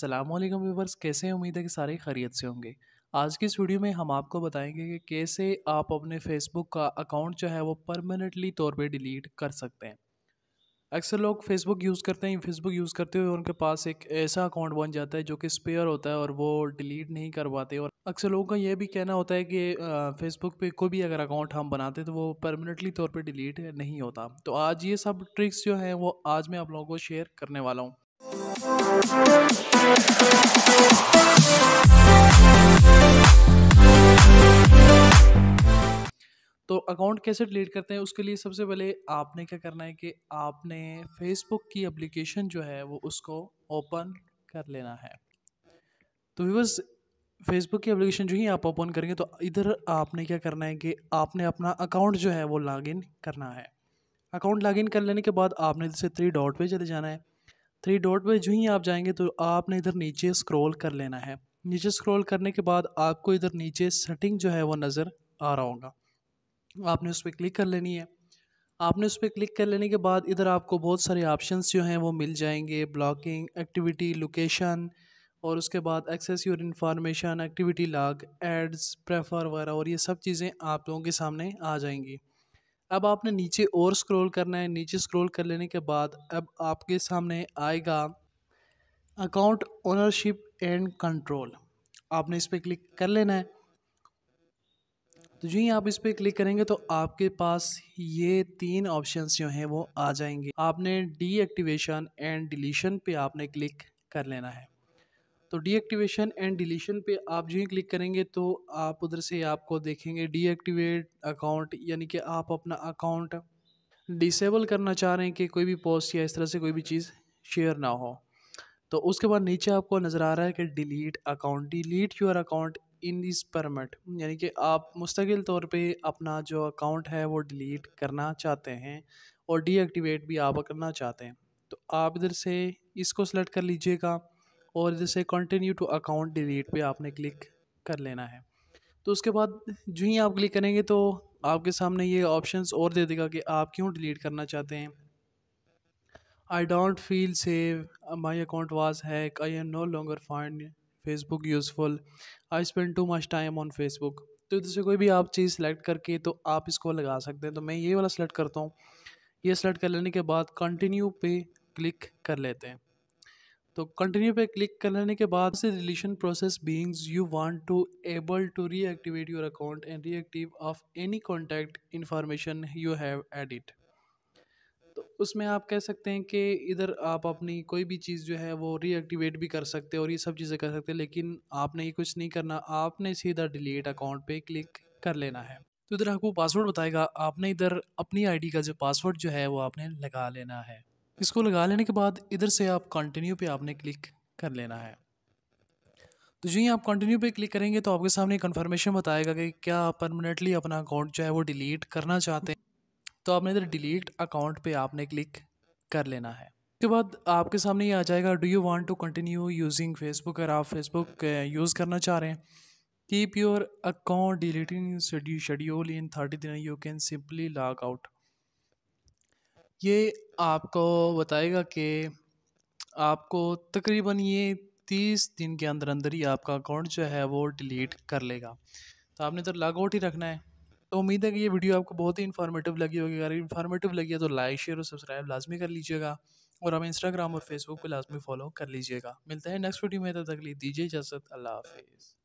सलाम व्यूवर्स कैसे उम्मीद है कि सारे खैरियत से होंगे आज की इस वीडियो में हम आपको बताएंगे कि कैसे आप अपने फेसबुक का अकाउंट जो है वो परमानेंटली तौर पे डिलीट कर सकते हैं अक्सर लोग फेसबुक यूज़ करते हैं फेसबुक यूज़ करते हुए उनके पास एक ऐसा अकाउंट बन जाता है जो कि स्पेयर होता है और वो डिलीट नहीं कर पाते और अक्सर लोगों का यह भी कहना होता है कि फेसबुक पे कोई भी अगर अकाउंट हम बनाते तो वो परमानेंटली तौर पे डिलीट नहीं होता तो आज ये सब ट्रिक्स जो हैं वो आज मैं आप लोगों को शेयर करने वाला हूँ तो अकाउंट कैसे डिलीट करते हैं उसके लिए सबसे पहले आपने क्या करना है कि आपने फेसबुक की एप्लीकेशन जो है वो उसको ओपन कर लेना है तो व्यूवर्स फेसबुक की एप्लीकेशन जो ही आप ओपन करेंगे तो इधर आपने क्या करना है कि आपने अपना अकाउंट जो है वो लॉगिन करना है अकाउंट लॉगिन कर लेने के बाद आपने जैसे थ्री डॉट पे चले जाना है थ्री डॉट पर जो ही आप जाएंगे तो आपने इधर नीचे स्क्रॉल कर लेना है नीचे स्क्रॉल करने के बाद आपको इधर नीचे सेटिंग जो है वो नज़र आ रहा होगा आपने उस पर क्लिक कर लेनी है आपने उस पर क्लिक कर लेने के बाद इधर आपको बहुत सारे ऑप्शंस जो हैं वो मिल जाएंगे ब्लॉकिंग एक्टिविटी लोकेशन और उसके बाद access your information activity log ads prefer वगैरह और ये सब चीज़ें आप लोगों के सामने आ जाएंगी अब आपने नीचे और स्क्रॉल करना है नीचे स्क्रॉल कर लेने के बाद अब आपके सामने आएगा अकाउंट ओनरशिप एंड कंट्रोल आपने इस पर क्लिक कर लेना है तो जो ही आप इस पर क्लिक करेंगे तो आपके पास ये तीन ऑप्शंस जो हैं वो आ जाएंगे आपने डीएक्टिवेशन एंड डिलीशन पे आपने क्लिक कर लेना है तो डीएक्टिवेशन एंड डिलीशन पे आप जो ही क्लिक करेंगे तो आप उधर से आपको देखेंगे डीएक्टिवेट अकाउंट यानी कि आप अपना अकाउंट डिसेबल करना चाह रहे हैं कि कोई भी पोस्ट या इस तरह से कोई भी चीज़ शेयर ना हो तो उसके बाद नीचे आपको नज़र आ रहा है कि delete account delete your account in this permit यानी कि आप मुस्तकिल तौर पे अपना जो अकाउंट है वो डिलीट करना चाहते हैं और डीएक्टिवेट भी आप करना चाहते हैं तो आप इधर से इसको सेलेक्ट कर लीजिएगा और जैसे कंटिन्यू टू अकाउंट डिलीट पे आपने क्लिक कर लेना है तो उसके बाद जो ही आप क्लिक करेंगे तो आपके सामने ये ऑप्शंस और दे देगा कि आप क्यों डिलीट करना चाहते हैं I don't feel save my account was hack I am no longer find Facebook useful I spend too much time on Facebook तो जैसे कोई भी आप चीज़ सेलेक्ट करके तो आप इसको लगा सकते हैं तो मैं ये वाला सेलेक्ट करता हूँ ये सेलेक्ट कर लेने के बाद कंटिन्यू पे क्लिक कर लेते हैं तो कंटिन्यू पे क्लिक करने के बाद से relation process beings you want to able to reactivate your account and reactive of any contact information you have edit तो उसमें आप कह सकते हैं कि इधर आप अपनी कोई भी चीज़ जो है वो रीएक्टिवेट भी कर सकते हैं और ये सब चीज़ें कर सकते हैं लेकिन आपने ये कुछ नहीं करना आपने सीधा डिलीट अकाउंट पे क्लिक कर लेना है तो इधर आपको पासवर्ड बताएगा आपने इधर अपनी आईडी का जो पासवर्ड जो है वो आपने लगा लेना है इसको लगा लेने के बाद इधर से आप कंटिन्यू पे आपने क्लिक कर लेना है तो जो ही आप कंटिन्यू पे क्लिक करेंगे तो आपके सामने कन्फर्मेशन बताएगा कि क्या आप परमानेंटली अपना अकाउंट जो है वो डिलीट करना चाहते हैं तो आपने इधर डिलीट अकाउंट पे आपने क्लिक कर लेना है उसके बाद आपके सामने ये आ जाएगा do you want to continue using Facebook अगर आप फेसबुक यूज़ करना चाह रहे हैं keep your account deleting schedule in thirty दिन you can simply log out ये आपको बताएगा कि आपको तकरीबन ये तीस दिन के अंदर अंदर ही आपका अकाउंट जो है वो डिलीट कर लेगा तो आपने तो लॉगआउट ही रखना है तो उम्मीद है कि ये वीडियो आपको बहुत ही इन्फॉर्मेटिव लगी होगी अगर इन्फॉर्मेटिव लगी है तो लाइक शेयर और सब्सक्राइब लाजमी कर लीजिएगा और हमें इंस्टाग्राम और फेसबुक पर लाजमी फॉलो कर लीजिएगा मिलते हैं नेक्स्ट वीडियो में तब तक दीजिए इजाज़त अल्लाह हाफिज़